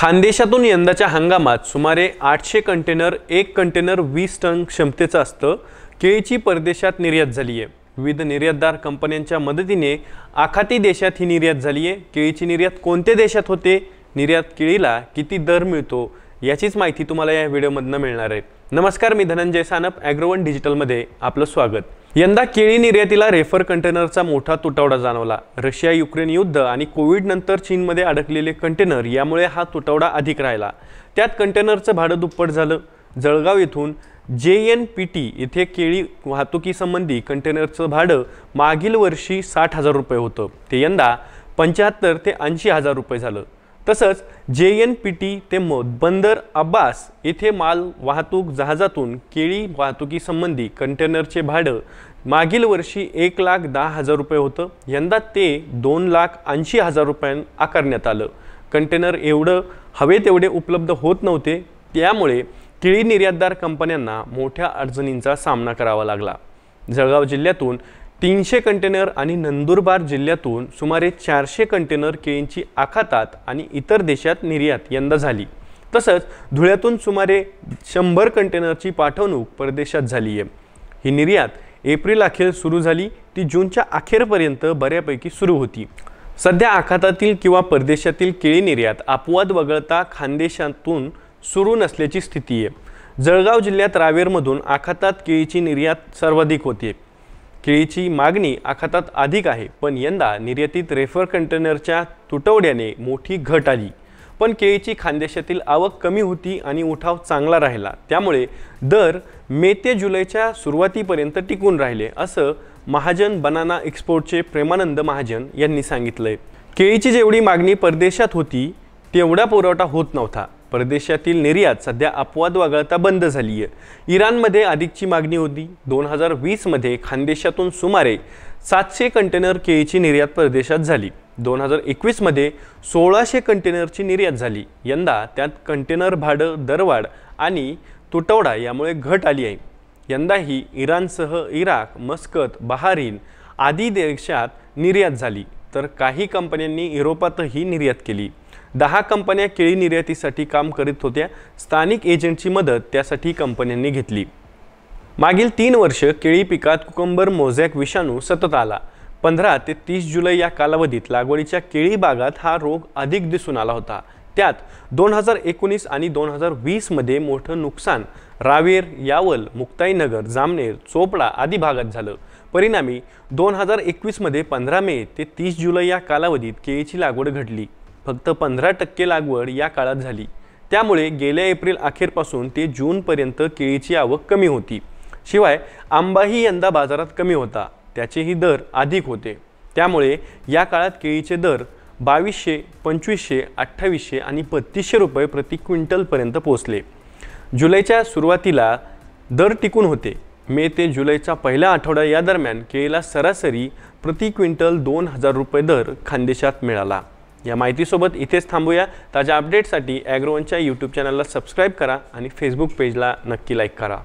खानदेशातून यंदाच्या हंगामात सुमारे आठशे कंटेनर एक कंटेनर वीस टन क्षमतेचं असतं केळीची परदेशात निर्यात झाली आहे विविध निर्यातदार कंपन्यांच्या मदतीने आखाती देशात ही निर्यात झाली आहे केळीची निर्यात कोणत्या देशात होते निर्यात केळीला किती दर मिळतो याचीच माहिती तुम्हाला या व्हिडिओमधनं मिळणार आहे नमस्कार मी धनंजय सानप ॲग्रोवन डिजिटलमध्ये आपलं स्वागत यंदा केळी निर्यातीला रेफर कंटेनरचा मोठा तुटवडा जाणवला रशिया युक्रेन युद्ध आणि कोविडनंतर चीनमध्ये अडकलेले कंटेनर यामुळे हा तुटवडा अधिक राहिला त्यात कंटेनरचं भाडं दुप्पट झालं जळगाव येथून जे एन पी टी येथे केळी वाहतुकीसंबंधी कंटेनरचं भाडं मागील वर्षी साठ हजार रुपये होतं ते यंदा पंच्याहत्तर ते ऐंशी हजार रुपये झालं तसंच जे एन पी टी ते म बंदर अब्बास येथे माल वाहतूक जहाजातून केळी वाहतुकीसंबंधी कंटेनरचे भाडं मागील वर्षी एक लाख दहा हजार रुपये होतं यंदा ते दोन लाख ऐंशी हजार रुपयां आकारण्यात आलं कंटेनर एवढं हवे तेवढे उपलब्ध होत नव्हते त्यामुळे केळी निर्यातदार कंपन्यांना मोठ्या अडचणींचा सामना करावा लागला जळगाव जिल्ह्यातून तीनशे कंटेनर आणि नंदुरबार जिल्ह्यातून सुमारे चारशे कंटेनर केळींची आखातात आणि इतर देशात निर्यात यंदा झाली तसंच धुळ्यातून सुमारे शंभर कंटेनरची पाठवणूक परदेशात झाली आहे ही निर्यात एप्रिल अखेर सुरू झाली ती जूनच्या अखेरपर्यंत बऱ्यापैकी सुरू होती सध्या आखातातील किंवा परदेशातील केळी निर्यात अपवाद वगळता खानदेशातून सुरू नसल्याची स्थिती आहे जळगाव जिल्ह्यात रावेरमधून आखातात केळीची निर्यात सर्वाधिक होते केळीची मागणी आखातात अधिक आहे पण यंदा निर्यातीत रेफर कंटेनरच्या तुटवड्याने मोठी घट आली पण केळीची खानदेशातील आवक कमी होती आणि उठाव चांगला राहिला त्यामुळे दर मे ते जुलैच्या सुरुवातीपर्यंत टिकून राहिले असं महाजन बनाना एक्सपोर्टचे प्रेमानंद महाजन यांनी सांगितलंय केळीची जेवढी मागणी परदेशात होती तेवढा पुरवठा होत नव्हता परदेशातील निर्यात सध्या अपवाद वगळता बंद झाली आहे इराणमध्ये अधिकची मागणी होती दोन हजार वीसमध्ये खानदेशातून सुमारे सातशे कंटेनर केळीची निर्यात परदेशात झाली दोन हजार एकवीसमध्ये सोळाशे कंटेनरची निर्यात झाली यंदा त्यात कंटेनर भाडं दरवाढ आणि तुटवडा यामुळे घट आली आहे यंदाही इराणसह इराक मस्कत बहारीन आदी देशात निर्यात झाली तर काही कंपन्यांनी युरोपातही निर्यात केली दहा कंपन्या केळी निर्यातीसाठी काम करीत होत्या स्थानिक एजंटची मदत त्यासाठी कंपन्यांनी घेतली मागील तीन वर्ष केळी पिकात कुकंबर मोझॅक विषाणू सतत आला पंधरा ते तीस जुलै या कालावधीत लागवडीच्या केळी बागात हा रोग अधिक दिसून आला होता त्यात दोन हजार एकोणीस आणि दोन हजार वीसमध्ये मोठं नुकसान रावेर यावल मुक्ताईनगर जामनेर चोपडा आदी भागात झालं परिणामी दोन हजार एकवीसमध्ये पंधरा मे ते तीस जुलै या कालावधीत केळीची लागवड घडली फक्त पंधरा टक्के लागवड या काळात झाली त्यामुळे गेल्या एप्रिल अखेरपासून ते जूनपर्यंत केळीची आवक कमी होती शिवाय आंबाही यंदा बाजारात कमी होता त्याचेही दर अधिक होते त्यामुळे या काळात केळीचे दर बावीसशे पंचवीसशे अठ्ठावीसशे आणि बत्तीसशे रुपये प्रति क्विंटलपर्यंत पोहोचले जुलैच्या सुरुवातीला दर टिकून होते मे ते जुलैचा पहिला आठवडा या दरम्यान केळीला सरासरी प्रति क्विंटल दोन हजार रुपये दर खानदेशात मिळाला या माहितीसोबत इथेच थांबूया ताज्या अपडेटसाठी ॲग्रोवनच्या यूट्यूब चॅनलला सबस्क्राईब करा आणि फेसबुक पेजला नक्की लाईक करा